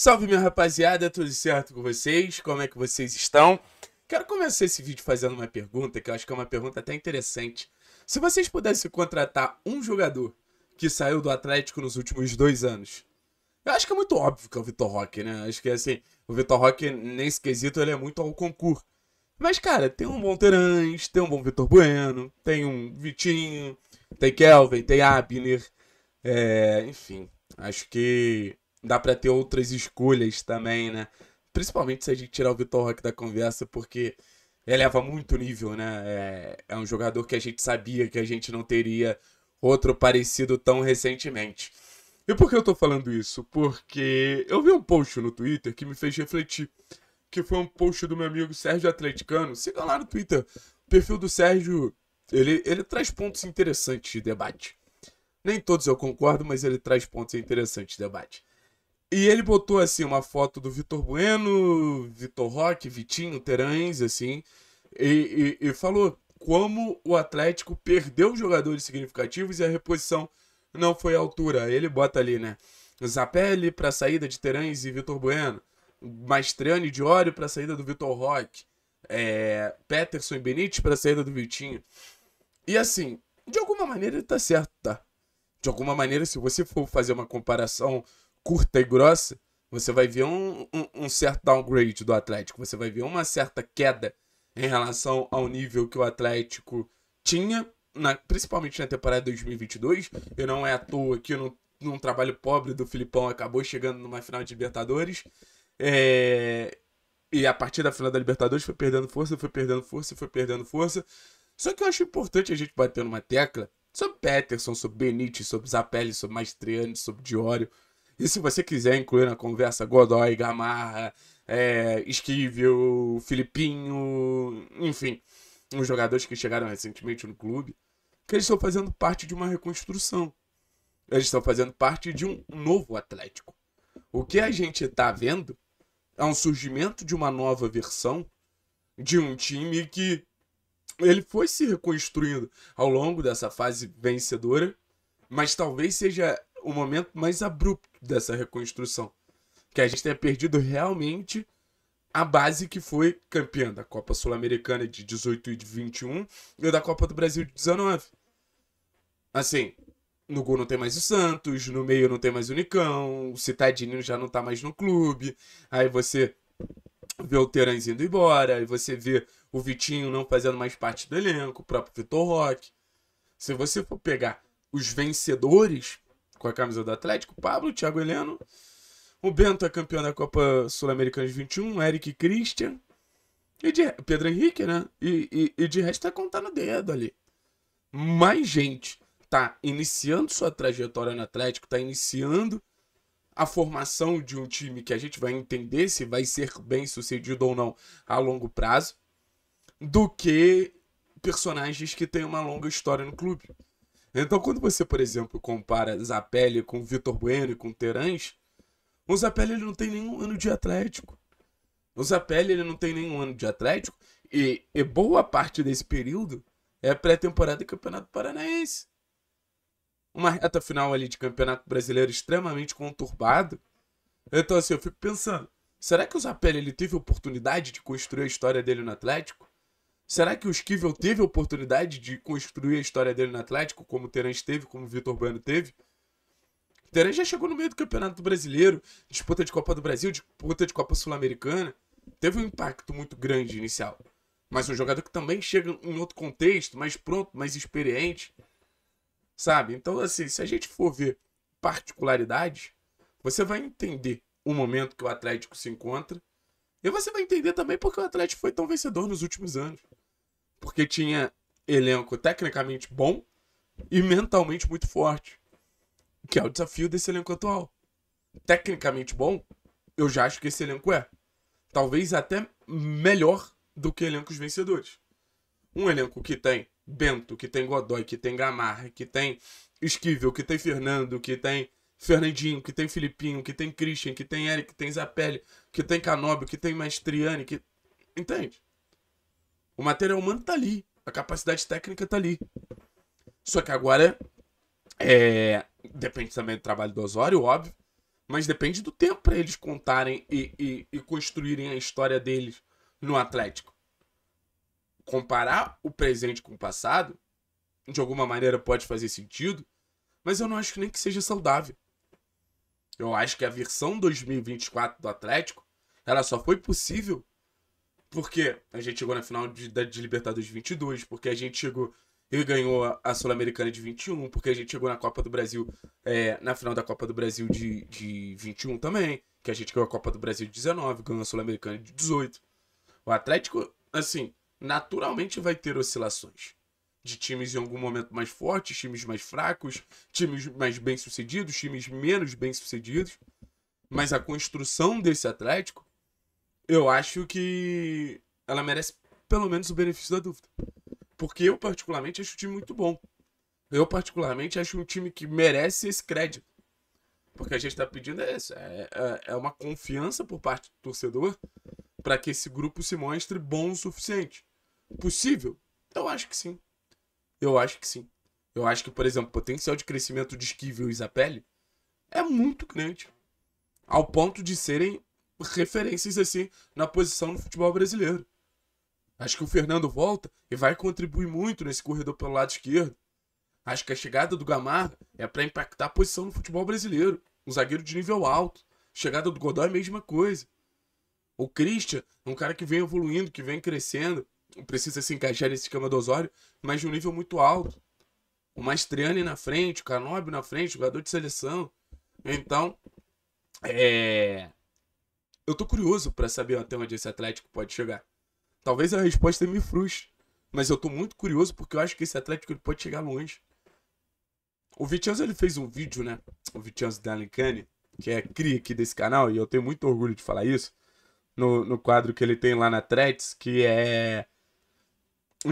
Salve, minha rapaziada, tudo certo com vocês? Como é que vocês estão? Quero começar esse vídeo fazendo uma pergunta, que eu acho que é uma pergunta até interessante. Se vocês pudessem contratar um jogador que saiu do Atlético nos últimos dois anos, eu acho que é muito óbvio que é o Vitor Roque, né? Acho que, assim, o Vitor Roque, nesse quesito, ele é muito ao concurso. Mas, cara, tem um bom Terãs, tem um bom Vitor Bueno, tem um Vitinho, tem Kelvin, tem Abner. É, enfim, acho que dá para ter outras escolhas também, né? Principalmente se a gente tirar o Vitor Roque da conversa, porque eleva muito nível, né? É, é, um jogador que a gente sabia que a gente não teria outro parecido tão recentemente. E por que eu tô falando isso? Porque eu vi um post no Twitter que me fez refletir. Que foi um post do meu amigo Sérgio Atleticano. Siga lá no Twitter. O perfil do Sérgio, ele, ele traz pontos interessantes de debate. Nem todos eu concordo, mas ele traz pontos interessantes de debate. E ele botou, assim, uma foto do Vitor Bueno, Vitor Roque, Vitinho, Terães, assim, e, e, e falou como o Atlético perdeu jogadores significativos e a reposição não foi à altura. Ele bota ali, né? Zapelli para saída de Terães e Vitor Bueno, Mastriani de Óleo para saída do Vitor Roque, é, Peterson e Benítez para saída do Vitinho. E assim, de alguma maneira ele tá certo, tá? De alguma maneira, se você for fazer uma comparação curta e grossa, você vai ver um, um, um, certo downgrade do Atlético. Você vai ver uma certa queda em relação ao nível que o Atlético tinha, na, principalmente na temporada 2022. E não é à toa que num, num trabalho pobre do Filipão acabou chegando numa final de Libertadores. É... E a partir da final da Libertadores foi perdendo força, foi perdendo força, foi perdendo força. Só que eu acho importante a gente bater numa tecla sobre Peterson, sobre Benítez, sobre Zapelli, sobre Maestriani, sobre Diório e se você quiser incluir na conversa Godoy, Gamarra, é, Esquivel, Filipinho, enfim, os jogadores que chegaram recentemente no clube, que eles estão fazendo parte de uma reconstrução. Eles estão fazendo parte de um novo Atlético. O que a gente está vendo é um surgimento de uma nova versão de um time que ele foi se reconstruindo ao longo dessa fase vencedora, mas talvez seja o momento mais abrupto dessa reconstrução. Que a gente tenha perdido realmente a base que foi campeã da Copa Sul-Americana de 18 e de 21 e da Copa do Brasil de 19. Assim, no gol não tem mais o Santos, no meio não tem mais o Nicão, o Citadinho já não tá mais no clube. Aí você vê o Terãs indo embora, aí você vê o Vitinho não fazendo mais parte do elenco, o próprio Vitor Roque. Se você for pegar os vencedores com a camisa do Atlético, Pablo, Thiago Heleno. O Bento é campeão da Copa Sul-Americana de 21, Eric Christian. E de, Pedro Henrique, né? E, e, e de resto tá contando dedo ali. Mais gente tá iniciando sua trajetória no Atlético, tá iniciando a formação de um time que a gente vai entender se vai ser bem sucedido ou não a longo prazo, do que personagens que têm uma longa história no clube. Então, quando você, por exemplo, compara Zapelli com Vitor Bueno e com Terãs, o Zapelli ele não tem nenhum ano de Atlético. O Zapelli ele não tem nenhum ano de Atlético e, e boa parte desse período é pré-temporada do Campeonato Paranaense. Uma reta final ali de Campeonato Brasileiro extremamente conturbado. Então, assim, eu fico pensando, será que o Zapelli ele teve oportunidade de construir a história dele no Atlético? Será que o Esquivel teve a oportunidade de construir a história dele no Atlético, como o Terence teve, como o Vitor Bueno teve? O Terence já chegou no meio do Campeonato Brasileiro, disputa de Copa do Brasil, disputa de Copa Sul-Americana. Teve um impacto muito grande inicial. Mas um jogador que também chega em outro contexto, mais pronto, mais experiente. Sabe? Então, assim, se a gente for ver particularidades, você vai entender o momento que o Atlético se encontra. E você vai entender também porque o Atlético foi tão vencedor nos últimos anos. Porque tinha elenco tecnicamente bom e mentalmente muito forte. Que é o desafio desse elenco atual. Tecnicamente bom, eu já acho que esse elenco é. Talvez até melhor do que elencos vencedores. Um elenco que tem Bento, que tem Godoy, que tem Gamarra, que tem Esquivel, que tem Fernando, que tem Fernandinho, que tem Filipinho, que tem Christian, que tem Eric, que tem Zapelli, que tem Canobio que tem Maestriani, que. Entende? O material humano tá ali. A capacidade técnica tá ali. Só que agora. É, depende também do trabalho do Osório, óbvio. Mas depende do tempo para eles contarem e, e, e construírem a história deles no Atlético. Comparar o presente com o passado, de alguma maneira pode fazer sentido, mas eu não acho nem que seja saudável. Eu acho que a versão 2024 do Atlético, ela só foi possível porque a gente chegou na final de, de Libertadores de 22, porque a gente chegou e ganhou a Sul-Americana de 21, porque a gente chegou na Copa do Brasil, é, na final da Copa do Brasil de, de 21 também, que a gente ganhou a Copa do Brasil de 19, ganhou a Sul-Americana de 18. O Atlético, assim, naturalmente vai ter oscilações de times em algum momento mais fortes, times mais fracos, times mais bem-sucedidos, times menos bem-sucedidos. Mas a construção desse Atlético eu acho que ela merece pelo menos o benefício da dúvida. Porque eu, particularmente, acho o time muito bom. Eu, particularmente, acho um time que merece esse crédito. Porque a gente está pedindo é isso. É, é, é, uma confiança por parte do torcedor para que esse grupo se mostre bom o suficiente. Possível? Eu acho que sim. Eu acho que sim. Eu acho que, por exemplo, o potencial de crescimento de Esquivel e Isapelli é muito grande. Ao ponto de serem referências assim na posição no futebol brasileiro. Acho que o Fernando volta e vai contribuir muito nesse corredor pelo lado esquerdo. Acho que a chegada do Gamarra é para impactar a posição no futebol brasileiro. Um zagueiro de nível alto. Chegada do Godoy é a mesma coisa. O Christian é um cara que vem evoluindo, que vem crescendo. Precisa se encaixar nesse esquema do Osório, mas de um nível muito alto. O Mastriani na frente, o Canobi na frente, jogador de seleção. Então, é... Eu tô curioso para saber até onde esse Atlético pode chegar. Talvez a resposta me frustre, mas eu tô muito curioso porque eu acho que esse Atlético ele pode chegar longe. O Vitinho ele fez um vídeo, né? O Vitinho Dalincani, que é cria aqui desse canal, e eu tenho muito orgulho de falar isso, no, no quadro que ele tem lá na Threads, que é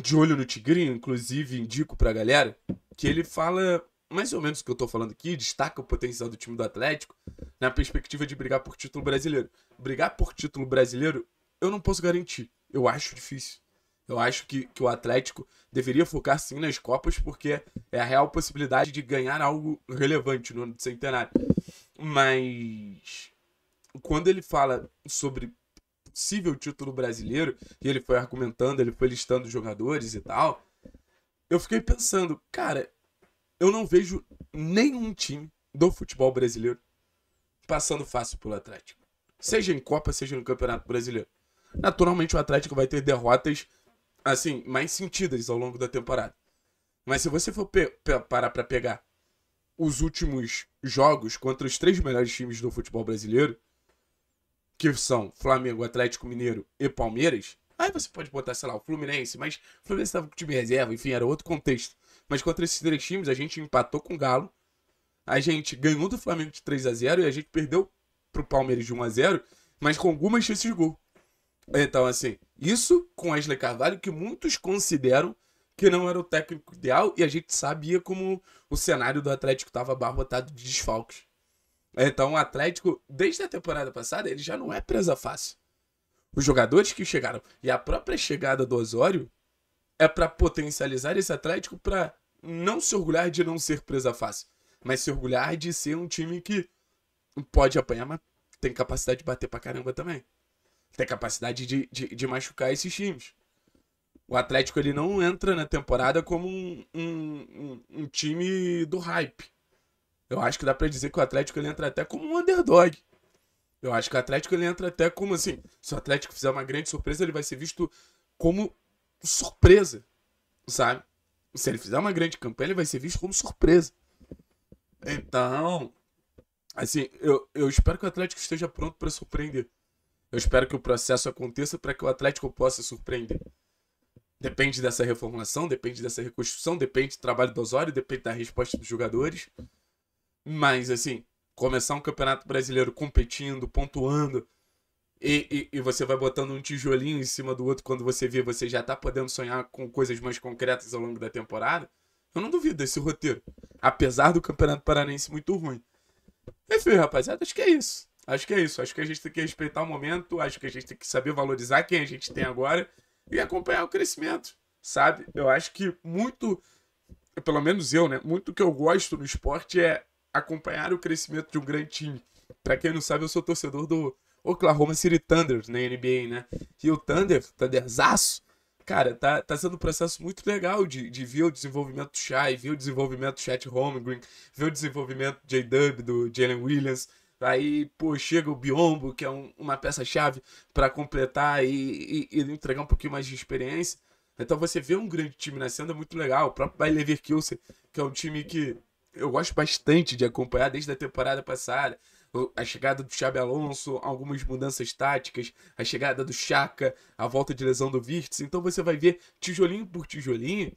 De Olho no Tigrinho, inclusive indico pra galera, que ele fala mais ou menos o que eu tô falando aqui, destaca o potencial do time do Atlético na perspectiva de brigar por título brasileiro. Brigar por título brasileiro, eu não posso garantir. Eu acho difícil. Eu acho que, que o Atlético deveria focar sim nas Copas, porque é a real possibilidade de ganhar algo relevante no ano de centenário. Mas quando ele fala sobre possível título brasileiro, e ele foi argumentando, ele foi listando os jogadores e tal, eu fiquei pensando, cara, eu não vejo nenhum time do futebol brasileiro passando fácil pelo Atlético. Seja em Copa, seja no Campeonato Brasileiro. Naturalmente o Atlético vai ter derrotas assim, mais sentidas ao longo da temporada. Mas se você for pe pe parar para pegar os últimos jogos contra os três melhores times do futebol brasileiro, que são Flamengo, Atlético Mineiro e Palmeiras, aí você pode botar, sei lá, o Fluminense, mas o Fluminense estava com o time reserva, enfim, era outro contexto. Mas contra esses três times, a gente empatou com o Galo. A gente ganhou do Flamengo de 3 a 0 e a gente perdeu pro Palmeiras de 1 a 0 mas com algumas chances de gol. Então, assim, isso com Ashley Carvalho, que muitos consideram que não era o técnico ideal, e a gente sabia como o cenário do Atlético estava abarrotado de desfalques. Então, o Atlético, desde a temporada passada, ele já não é presa fácil. Os jogadores que chegaram e a própria chegada do Osório é para potencializar esse Atlético para não se orgulhar de não ser presa fácil, mas se orgulhar de ser um time que pode apanhar, mas tem capacidade de bater pra caramba também. Tem capacidade de, de, de machucar esses times. O Atlético ele não entra na temporada como um, um, um, um time do hype. Eu acho que dá para dizer que o Atlético ele entra até como um underdog. Eu acho que o Atlético ele entra até como assim, se o Atlético fizer uma grande surpresa, ele vai ser visto como surpresa, sabe? Se ele fizer uma grande campanha, ele vai ser visto como surpresa. Então, assim, eu, eu espero que o Atlético esteja pronto para surpreender. Eu espero que o processo aconteça para que o Atlético possa surpreender. Depende dessa reformulação, depende dessa reconstrução, depende do trabalho do Osório, depende da resposta dos jogadores. Mas, assim, começar um campeonato brasileiro competindo, pontuando, e, e, e, você vai botando um tijolinho em cima do outro quando você vê, você já tá podendo sonhar com coisas mais concretas ao longo da temporada. Eu não duvido desse roteiro. Apesar do Campeonato Paranense muito ruim. Enfim, rapaziada, acho que é isso. Acho que é isso. Acho que a gente tem que respeitar o momento. Acho que a gente tem que saber valorizar quem a gente tem agora e acompanhar o crescimento, sabe? Eu acho que muito, pelo menos eu, né? Muito que eu gosto no esporte é acompanhar o crescimento de um grande time. Pra quem não sabe, eu sou torcedor do Oklahoma City Thunder na NBA, né? E o Thunder, Thunderzaço, cara, tá, tá sendo um processo muito legal de, de ver o desenvolvimento do Shai, ver o desenvolvimento do Chet Holmgren, ver o desenvolvimento do J-Dub, do Jalen Williams. Aí, pô, chega o Biombo, que é um, uma peça-chave para completar e, e, e, entregar um pouquinho mais de experiência. Então você vê um grande time nascendo é muito legal. O próprio Bayer Leverkusen, que é um time que eu gosto bastante de acompanhar desde a temporada passada a chegada do Xabi Alonso, algumas mudanças táticas, a chegada do Chaka, a volta de lesão do Virtus. Então você vai ver tijolinho por tijolinho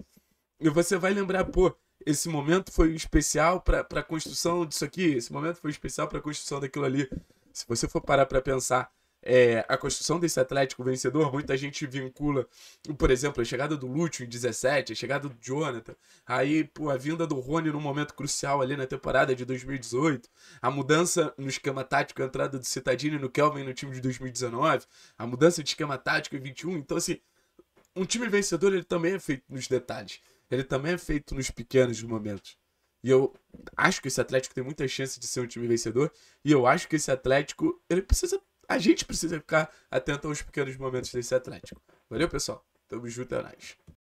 e você vai lembrar, pô, esse momento foi especial para a construção disso aqui, esse momento foi especial para a construção daquilo ali. Se você for parar para pensar é, a construção desse Atlético vencedor, muita gente vincula, por exemplo, a chegada do Lúcio em 17, a chegada do Jonathan, aí pô, a vinda do Rony num momento crucial ali na temporada de 2018, a mudança no esquema tático, a entrada do Citadini no Kelvin no time de 2019, a mudança de esquema tático em 21, então assim, um time vencedor ele também é feito nos detalhes, ele também é feito nos pequenos momentos. E eu acho que esse Atlético tem muita chance de ser um time vencedor. E eu acho que esse Atlético, ele precisa a gente precisa ficar atento aos pequenos momentos desse Atlético. Valeu, pessoal. Tamo junto, é nóis.